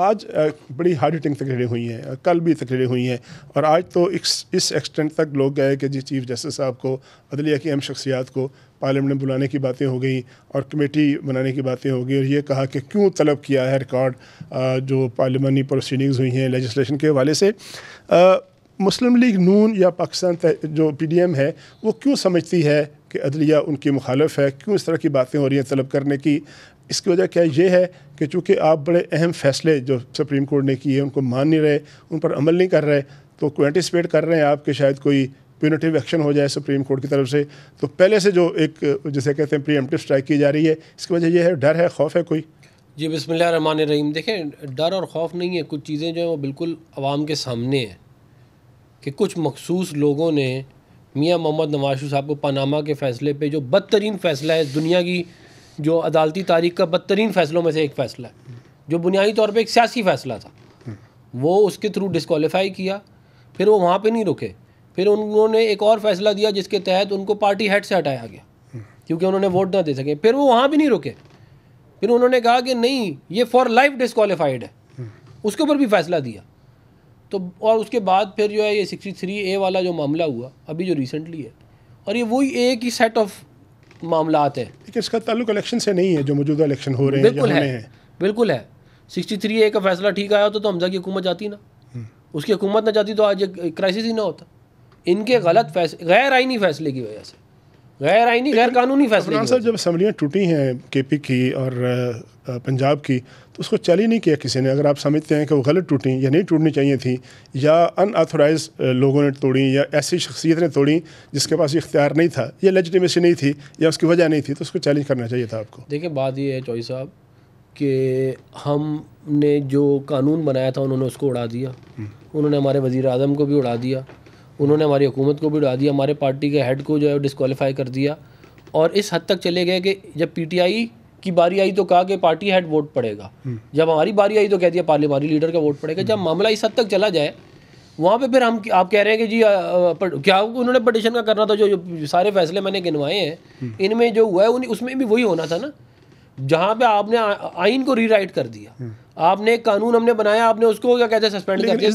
आज बड़ी hard hitting तकरीरें हुई हैं कल भी तकरीरें हुई हैं और आज तो इस एक्सटेंट तक लोग गए कि जी चीफ जस्टिस साहब को अदलिया की अहम शख्सियात को पार्लियामेंट में बुलाने की बातें हो गई और कमेटी बनाने की बातें हो गई और ये कहा कि क्यों तलब किया है रिकॉर्ड जो पार्लियामानी प्रोसीडिंग्स हुई हैं लेजिस्लेशन के हवाले से आ, मुस्लिम लीग नून या पाकिस्तान जो पी डी एम है वो क्यों समझती है कि अदलिया उनकी मुखालफ है क्यों इस तरह की बातें हो रही हैं तलब करने की इसकी वजह क्या ये है कि चूँकि आप बड़े अहम फैसले जो सुप्रीम कोर्ट ने किए उनको मान नहीं रहे उन पर अमल नहीं कर रहे तो को एंटिसपेट कर रहे हैं आप कि शायद कोई प्यूनिटिव एक्शन हो जाए सुप्रीम कोर्ट की तरफ से तो पहले से जो एक जैसे कहते हैं प्रीएम्प्टिव स्ट्राइक की जा रही है इसकी वजह यह है डर है खौफ है कोई जी बसमिल्ल रहीम देखें डर और खौफ नहीं है कुछ चीज़ें जो हैं वो बिल्कुल आवाम के सामने हैं कि कुछ मखसूस लोगों ने मियाँ मोहम्मद नवाशु साहब को पानामा के फ़ैसले पर जो बदतरीन फ़ैसला है दुनिया की जो अदालती तारीख का बदतरीन फ़ैसलों में से एक फ़ैसला है जो बुनियादी तौर पर एक सियासी फ़ैसला था वो उसके थ्रू डिसकॉलीफाई किया फिर वो वहाँ पर नहीं रुके फिर उन्होंने एक और फ़ैसला दिया जिसके तहत उनको पार्टी हेड से हटाया गया क्योंकि उन्होंने वोट ना दे सके फिर वो वहाँ भी नहीं रुके फिर उन्होंने कहा कि नहीं ये फॉर लाइफ डिसकॉलीफाइड है उसके ऊपर भी फैसला दिया तो और उसके बाद फिर जो है ये सिक्सटी थ्री ए वाला जो मामला हुआ अभी जो रिसेंटली है और ये वही एक ही सेट ऑफ मामला है इसका ताल्लुक इलेक्शन से नहीं है जो मौजूदा इलेक्शन हो रहे हैं बिल्कुल है, है बिल्कुल है सिक्सटी थ्री ए का फैसला ठीक आया होता तो हमजा की हुकूमत जाती ना हम्म। उसकी हुकूमत ना जाती तो आज क्राइसिस ही ना होता इनके गलत फैसले गैर आईनी फैसले की वजह से गैर आइनी गैर कानूनी फैसले साहब जब असम्बलियाँ टूटी हैं के पी की और पंजाब की तो उसको चैलेंज नहीं किया किसी ने अगर आप समझते हैं कि वो गलत टूटी या नहीं टूटनी चाहिए थी या अनऑथोराइज लोगों ने तोड़ी या ऐसी शख्सियत ने तोड़ी जिसके पास इख्तियार नहीं था या लेजिटिमेसी नहीं थी या उसकी वजह नहीं थी तो उसको चैलेंज करना चाहिए था आपको देखिए बात ये है चौई साहब कि हमने जो कानून बनाया था उन्होंने उसको उड़ा दिया हम्म। उन्होंने हमारे वज़ी अजम को भी उड़ा दिया उन्होंने हमारी हुकूमत को भी उड़ा दिया हमारे पार्टी के हेड को जो है डिसकॉलीफाई कर दिया और इस हद तक चले गए कि जब पीटीआई की बारी आई तो कहा कि पार्टी हेड वोट पड़ेगा हम्म। जब हमारी बारी आई तो कह दिया पार्लियामानी लीडर का वोट पड़ेगा जब हम्म। मामला इस हद तक चला जाए वहाँ पे फिर हम आप कह रहे हैं कि जी क्या उन्होंने पटिशन का करना था जो, जो सारे फैसले मैंने गिनवाए हैं हम्म। इनमें जो हुआ है उसमें भी वही होना था ना जहाँ पे आपने आइन को रीराइट कर दिया आपने कानून हमने बनाया आपने उसको क्या कहते हैं सस्पेंड कर तो-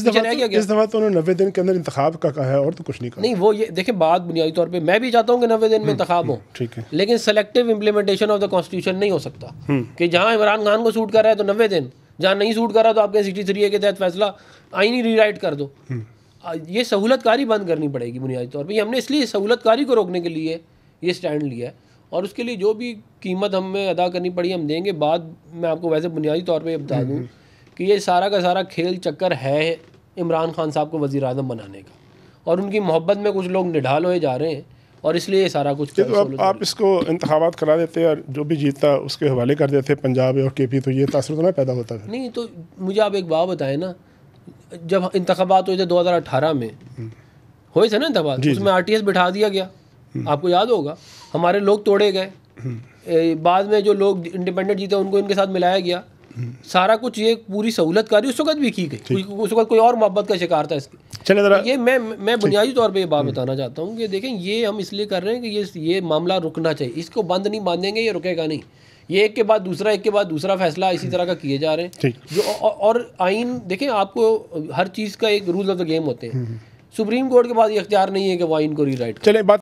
इस दफा तो, उन्होंने नब्बे दिन के अंदर इंतखाब का कहा है और तो कुछ नहीं कहा नहीं वो ये देखिए बात बुनियादी तौर पे मैं भी चाहता हूँ कि नब्बे दिन में हम्म, इंतखा हो हम्म, ठीक है लेकिन selective implementation of the constitution नहीं हो सकता हम्म। कि जहाँ इमरान खान को सूट कर रहा है तो नब्बे दिन जहाँ नहीं सूट कर रहा तो आपके सिक्सटी थ्री ए के तहत फैसला आईनी रीराइट कर दो ये सहूलतकारी बंद करनी पड़ेगी बुनियादी तौर पर हमने इसलिए सहूलत कारी को रोकने के लिए ये स्टैंड लिया है और उसके लिए जो भी कीमत हमें अदा करनी पड़ी हम देंगे बाद मैं आपको वैसे बुनियादी तौर पर बता दूँ कि ये सारा का सारा खेल चक्कर है इमरान खान साहब को वज़ी अजम बनाने का और उनकी मोहब्बत में कुछ लोग निढाल हो जा रहे हैं और इसलिए ये सारा कुछ तो आप, आप इसको इंतबात करा देते और जो भी जीतता उसके हवाले कर देते पंजाब और के पी तो ये तसर तो ना पैदा होता था नहीं तो मुझे आप एक बात बताएं ना जब इंतबात हुए थे दो हज़ार अठारह में हम्म। हुए थे ना इंतबात उसमें आर टी एस बिठा दिया गया आपको याद होगा हमारे लोग तोड़े गए बाद में जो लोग इंडिपेंडेंट जीते उनको इनके साथ मिलाया गया सारा कुछ ये पूरी सहूलत कारी उस वक्त भी की गई उस वक्त कोई और मोहब्बत का शिकार था इसकी चले ये मैं मैं बुनियादी तौर पे ये बात हम्म। बताना चाहता हूँ कि देखें ये हम इसलिए कर रहे हैं कि ये ये मामला रुकना चाहिए इसको बंद नहीं बांधेंगे ये रुकेगा नहीं ये एक के बाद दूसरा एक के बाद दूसरा फैसला इसी तरह का किए जा रहे हैं जो और, और आइन देखें आपको हर चीज़ का एक रूल ऑफ द गेम होते हैं हम्म। सुप्रीम कोर्ट के पास ये अख्तियार नहीं है कि वो आइन को रीराइट चले बात